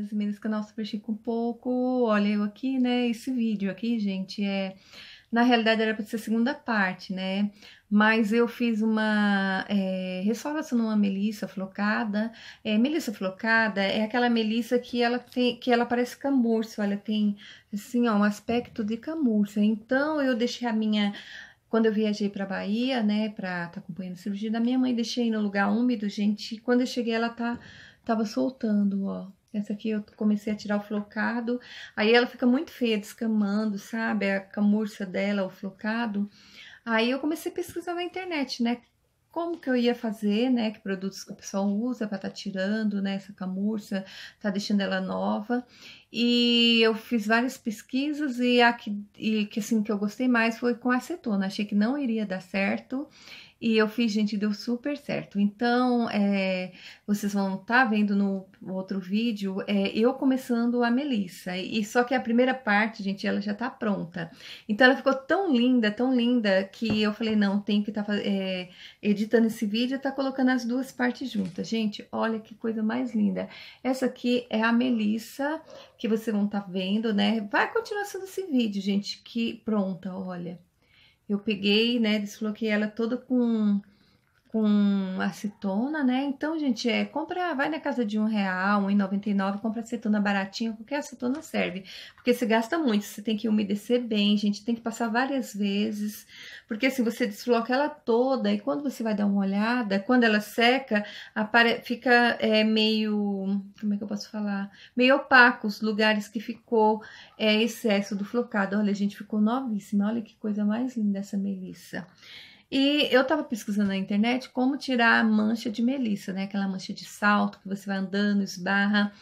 meninos e meninas do canal Super Chico um pouco. Olha eu aqui, né? Esse vídeo aqui, gente, é... Na realidade era para ser a segunda parte, né? Mas eu fiz uma é, restauração numa melissa flocada. É, melissa flocada é aquela melissa que ela tem, que ela parece camurça, ela tem assim, ó, um aspecto de camurça. Então eu deixei a minha quando eu viajei para Bahia, né, para estar tá acompanhando a cirurgia da minha mãe, deixei no lugar úmido, gente. Quando eu cheguei, ela tá tava soltando, ó. Essa aqui eu comecei a tirar o flocado, aí ela fica muito feia, descamando, sabe? A camurça dela, o flocado. Aí eu comecei a pesquisar na internet, né? Como que eu ia fazer, né? Que produtos que o pessoal usa para tá tirando, né? Essa camurça, tá deixando ela nova. E eu fiz várias pesquisas e a que, e que assim, que eu gostei mais foi com acetona. Achei que não iria dar certo e eu fiz, gente, deu super certo. Então, é, vocês vão estar tá vendo no outro vídeo é, eu começando a Melissa. E só que a primeira parte, gente, ela já tá pronta. Então, ela ficou tão linda, tão linda, que eu falei, não, tem que estar tá, é, editando esse vídeo e tá colocando as duas partes juntas. Gente, olha que coisa mais linda. Essa aqui é a Melissa, que vocês vão estar tá vendo, né? Vai continuar sendo esse vídeo, gente, que pronta, olha eu peguei, né, desbloqueei ela toda com com acetona, né? Então, gente, é, compra, vai na casa de um real, um nove, compra acetona baratinha, qualquer acetona serve, porque você gasta muito, você tem que umedecer bem, gente, tem que passar várias vezes, porque assim, você desfloca ela toda, e quando você vai dar uma olhada, quando ela seca, apare... fica é, meio, como é que eu posso falar? Meio opaco os lugares que ficou é, excesso do flocado. Olha, gente, ficou novíssima, olha que coisa mais linda essa melissa. E eu estava pesquisando na internet como tirar a mancha de melissa, né? Aquela mancha de salto que você vai andando, esbarra.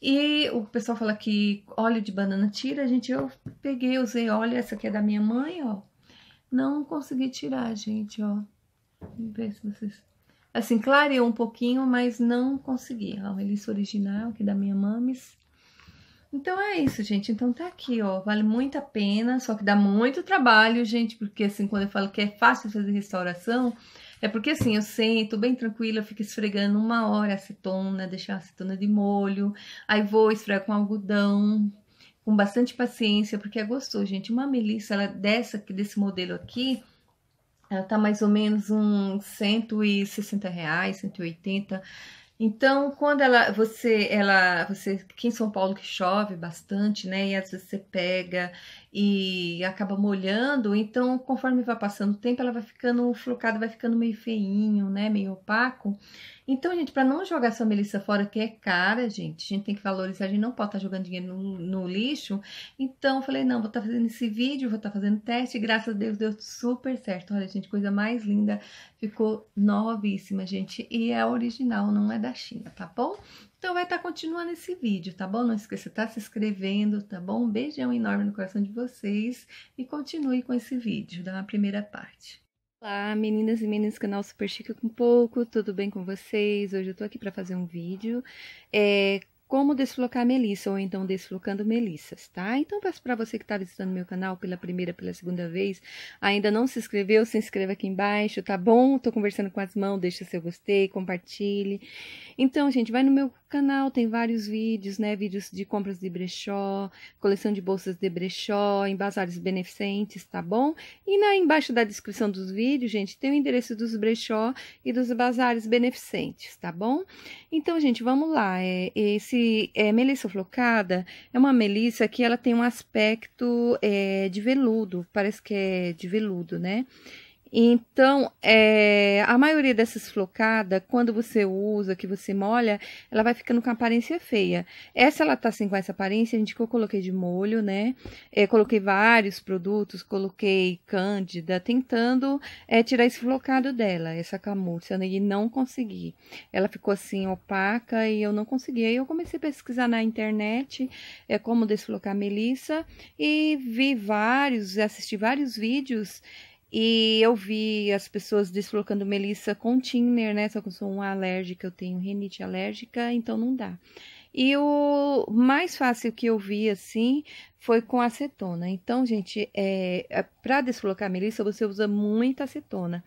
E o pessoal fala que óleo de banana tira, gente. Eu peguei, usei óleo, essa aqui é da minha mãe, ó. Não consegui tirar, gente, ó. Vamos ver se vocês. Assim, clareou um pouquinho, mas não consegui. Ó, a melissa original, que é da minha mames. Então é isso, gente. Então tá aqui, ó. Vale muito a pena, só que dá muito trabalho, gente, porque assim, quando eu falo que é fácil fazer restauração, é porque assim, eu sento bem tranquila, eu fico esfregando uma hora a acetona, deixar a acetona de molho, aí vou esfregar com algodão, com bastante paciência, porque é gostoso, gente. Uma melissa, ela dessa desse modelo aqui, ela tá mais ou menos uns 160 reais, 180 reais então, quando ela, você, ela, você, aqui em São Paulo que chove bastante, né? E às vezes você pega e acaba molhando, então conforme vai passando o tempo, ela vai ficando, flocada, vai ficando meio feinho, né, meio opaco. Então, gente, para não jogar essa melissa fora, que é cara, gente, a gente tem que valorizar, a gente não pode estar tá jogando dinheiro no, no, lixo. Então, falei, não, vou estar tá fazendo esse vídeo, vou estar tá fazendo teste, graças a Deus deu super certo. Olha, gente, coisa mais linda, ficou novíssima, gente, e é original, não é da China, tá bom? Então vai estar tá continuando esse vídeo, tá bom? Não esqueça de estar tá se inscrevendo, tá bom? Um beijão enorme no coração de vocês e continue com esse vídeo da primeira parte. Olá meninas e meninos do canal Super Chica com Pouco, tudo bem com vocês? Hoje eu tô aqui para fazer um vídeo é, como desflocar melissa ou então desflocando melissas, tá? Então peço para você que está visitando meu canal pela primeira, pela segunda vez, ainda não se inscreveu, se inscreva aqui embaixo, tá bom? Tô conversando com as mãos, deixa seu gostei, compartilhe. Então, gente, vai no meu canal, tem vários vídeos, né? Vídeos de compras de brechó, coleção de bolsas de brechó, em bazares beneficentes, tá bom? E na embaixo da descrição dos vídeos, gente, tem o endereço dos brechó e dos bazares beneficentes, tá bom? Então, gente, vamos lá. É, esse é, melissa flocada é uma melissa que ela tem um aspecto é, de veludo, parece que é de veludo, né? Então, é, a maioria dessas flocadas, quando você usa, que você molha, ela vai ficando com aparência feia. Essa ela tá assim com essa aparência, a gente que eu coloquei de molho, né? É, coloquei vários produtos, coloquei cândida, tentando é, tirar esse flocado dela, essa camurça, né? e não consegui. Ela ficou assim opaca e eu não consegui. Aí eu comecei a pesquisar na internet é, como desflocar a melissa e vi vários, assisti vários vídeos e eu vi as pessoas desflocando melissa com thinner, né? Só que eu sou uma alérgica, eu tenho rinite alérgica, então não dá. E o mais fácil que eu vi, assim, foi com acetona. Então, gente, é, é para desflocar a melissa, você usa muita acetona.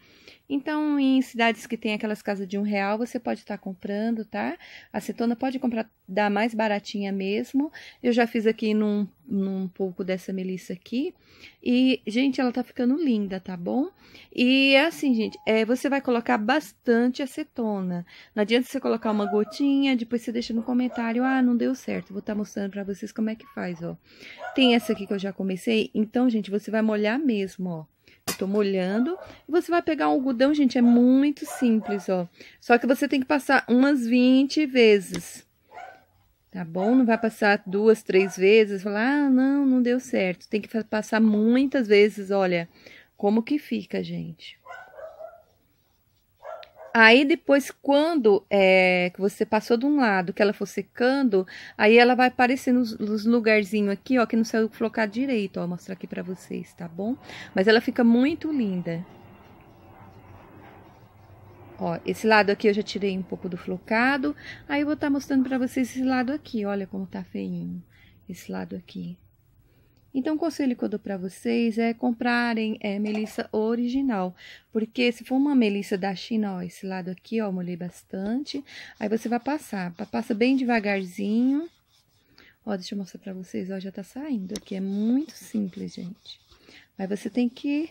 Então, em cidades que tem aquelas casas de um real, você pode estar tá comprando, tá? Acetona pode comprar da mais baratinha mesmo. Eu já fiz aqui num, num pouco dessa melissa aqui. E, gente, ela tá ficando linda, tá bom? E assim, gente, é, você vai colocar bastante acetona. Não adianta você colocar uma gotinha, depois você deixa no comentário, ah, não deu certo. Vou estar tá mostrando para vocês como é que faz, ó. Tem essa aqui que eu já comecei. Então, gente, você vai molhar mesmo, ó. Eu tô molhando. Você vai pegar um algodão, gente, é muito simples, ó. Só que você tem que passar umas 20 vezes. Tá bom? Não vai passar duas, três vezes, falar, ah, não, não deu certo. Tem que passar muitas vezes, olha, como que fica, gente. Aí depois, quando é, que você passou de um lado, que ela for secando, aí ela vai aparecer nos, nos lugarzinhos aqui, ó, que não saiu colocar direito, ó, vou mostrar aqui pra vocês, tá bom? Mas ela fica muito linda. Ó, esse lado aqui eu já tirei um pouco do flocado, aí eu vou estar tá mostrando pra vocês esse lado aqui, olha como tá feinho, esse lado aqui. Então, o conselho que eu dou para vocês é comprarem é, melissa original, porque se for uma melissa da China, ó, esse lado aqui, ó, molhei bastante, aí você vai passar, passa bem devagarzinho, ó, deixa eu mostrar para vocês, ó, já tá saindo aqui, é muito simples, gente. Mas você tem que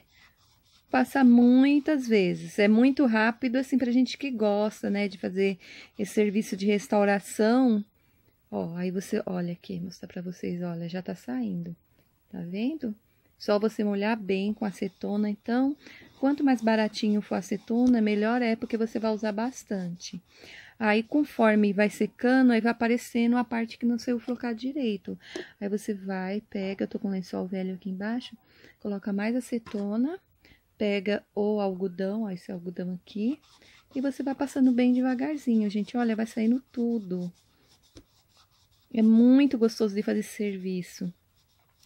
passar muitas vezes, é muito rápido, assim, pra gente que gosta, né, de fazer esse serviço de restauração, ó, aí você, olha aqui, mostrar para vocês, olha, já tá saindo. Tá vendo? Só você molhar bem com acetona, então. Quanto mais baratinho for a acetona, melhor é, porque você vai usar bastante. Aí, conforme vai secando, aí vai aparecendo a parte que não saiu focar direito. Aí você vai, pega, eu tô com lençol velho aqui embaixo, coloca mais acetona, pega o algodão, ó, esse algodão aqui, e você vai passando bem devagarzinho, gente. Olha, vai saindo tudo. É muito gostoso de fazer esse serviço.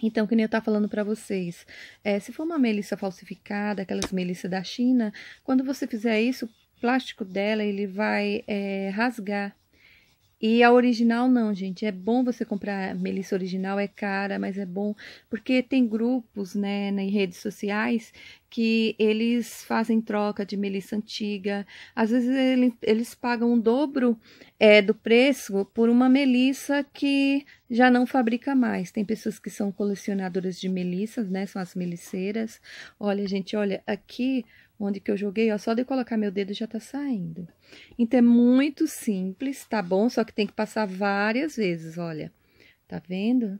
Então, que nem eu estava falando para vocês, é, se for uma melissa falsificada, aquelas melissas da China, quando você fizer isso, o plástico dela ele vai é, rasgar e a original não, gente. É bom você comprar melissa original, é cara, mas é bom. Porque tem grupos, né, né, em redes sociais que eles fazem troca de melissa antiga. Às vezes ele, eles pagam o dobro é, do preço por uma melissa que já não fabrica mais. Tem pessoas que são colecionadoras de melissas, né? São as meliceiras. Olha, gente, olha, aqui onde que eu joguei, ó, só de colocar meu dedo já tá saindo. Então, é muito simples, tá bom? Só que tem que passar várias vezes, olha. Tá vendo?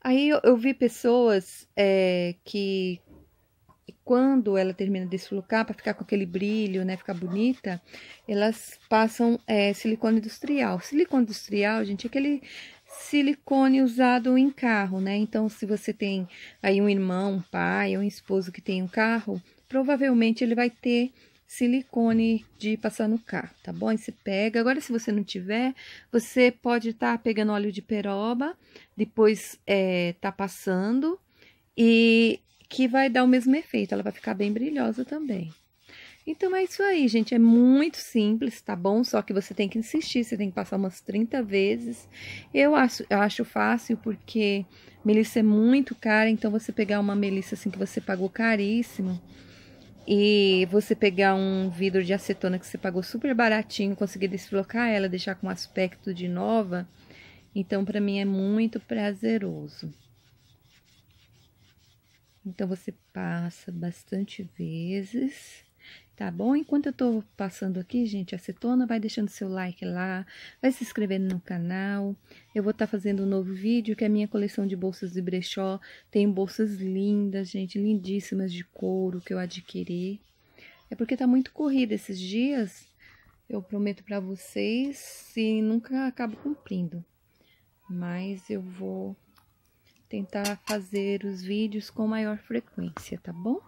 Aí, eu, eu vi pessoas é, que, quando ela termina de desflocar, para ficar com aquele brilho, né, ficar bonita, elas passam é, silicone industrial. Silicone industrial, gente, é aquele silicone usado em carro, né? Então, se você tem aí um irmão, um pai, um esposo que tem um carro, provavelmente ele vai ter silicone de passar no carro, tá bom? E se pega. Agora, se você não tiver, você pode estar tá pegando óleo de peroba, depois é, tá passando e que vai dar o mesmo efeito. Ela vai ficar bem brilhosa também. Então é isso aí, gente. É muito simples, tá bom? Só que você tem que insistir, você tem que passar umas 30 vezes. Eu acho, eu acho fácil porque melissa é muito cara, então você pegar uma melissa assim que você pagou caríssimo e você pegar um vidro de acetona que você pagou super baratinho, conseguir desflocar ela, deixar com aspecto de nova, então para mim é muito prazeroso. Então você passa bastante vezes. Tá bom? Enquanto eu tô passando aqui, gente, a acetona, vai deixando seu like lá, vai se inscrevendo no canal. Eu vou estar tá fazendo um novo vídeo, que é a minha coleção de bolsas de brechó. Tem bolsas lindas, gente, lindíssimas de couro que eu adquiri. É porque tá muito corrido esses dias, eu prometo para vocês, e nunca acabo cumprindo. Mas eu vou tentar fazer os vídeos com maior frequência, tá bom?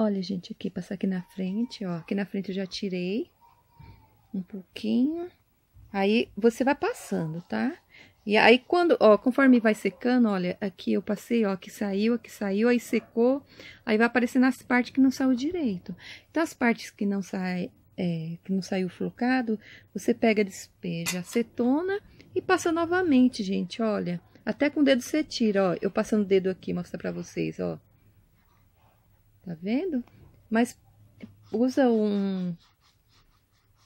Olha, gente, aqui, passar aqui na frente, ó. Aqui na frente eu já tirei um pouquinho. Aí, você vai passando, tá? E aí, quando, ó, conforme vai secando, olha, aqui eu passei, ó, que saiu, aqui saiu, aí secou. Aí vai aparecendo as partes que não saiu direito. Então, as partes que não sai, é, que não saiu flocado, você pega, despeja acetona e passa novamente, gente, olha. Até com o dedo você tira, ó. Eu passando o dedo aqui, mostrar pra vocês, ó. Tá vendo? Mas usa um...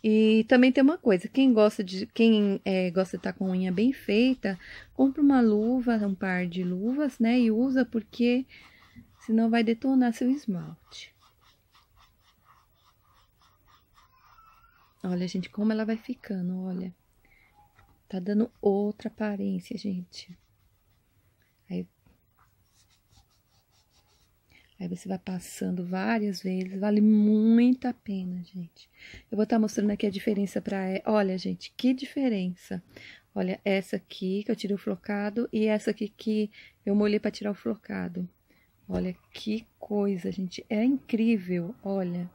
E também tem uma coisa, quem gosta de quem é, gosta de estar tá com unha bem feita, compra uma luva, um par de luvas, né? E usa porque senão vai detonar seu esmalte. Olha, gente, como ela vai ficando, olha. Tá dando outra aparência, gente. Aí Aí você vai passando várias vezes, vale muito a pena, gente. Eu vou estar tá mostrando aqui a diferença para, é, olha, gente, que diferença. Olha, essa aqui que eu tirei o flocado e essa aqui que eu molhei para tirar o flocado. Olha que coisa, gente, é incrível, olha.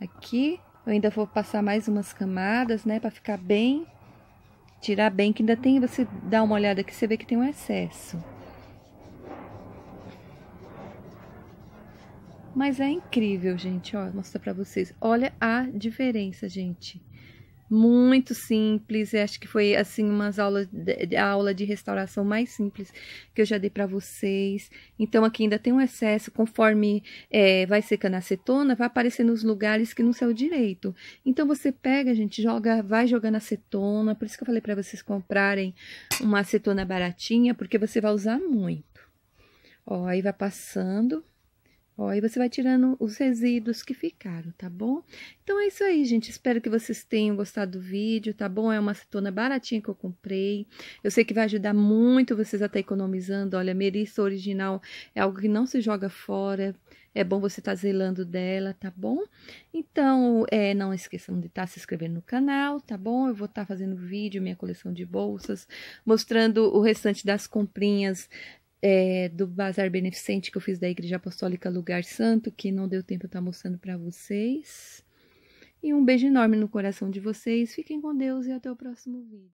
Aqui eu ainda vou passar mais umas camadas, né, para ficar bem tirar bem que ainda tem, você dá uma olhada aqui, você vê que tem um excesso. Mas é incrível, gente, ó, vou mostrar para vocês. Olha a diferença, gente. Muito simples, eu acho que foi assim umas aula de, aula de restauração mais simples que eu já dei para vocês. Então aqui ainda tem um excesso, conforme é, vai secando a acetona, vai aparecer nos lugares que não saiu direito. Então você pega, gente, joga, vai jogando acetona, por isso que eu falei para vocês comprarem uma acetona baratinha, porque você vai usar muito. Ó, aí vai passando. Ó, aí você vai tirando os resíduos que ficaram, tá bom? Então é isso aí, gente. Espero que vocês tenham gostado do vídeo, tá bom? É uma cetona baratinha que eu comprei. Eu sei que vai ajudar muito vocês a estar tá economizando. Olha, melissa original é algo que não se joga fora. É bom você estar tá zelando dela, tá bom? Então, é, não esqueçam de estar tá se inscrevendo no canal, tá bom? Eu vou estar fazendo vídeo, minha coleção de bolsas, mostrando o restante das comprinhas é, do bazar beneficente que eu fiz da Igreja Apostólica Lugar Santo, que não deu tempo eu estar mostrando para vocês. E um beijo enorme no coração de vocês. Fiquem com Deus e até o próximo vídeo.